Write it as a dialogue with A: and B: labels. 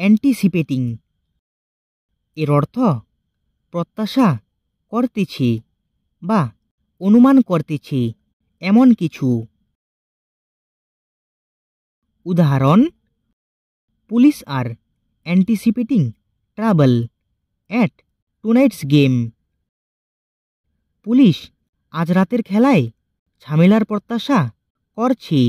A: anticipating এর অর্থ প্রত্যাশা করতেছি বা অনুমান করতেছি এমন কিছু উদাহরণ পুলিশ আর anticipating travel at tonight's game police আজ রাতের খেলায় ঝামেলার প্রত্যাশা করছি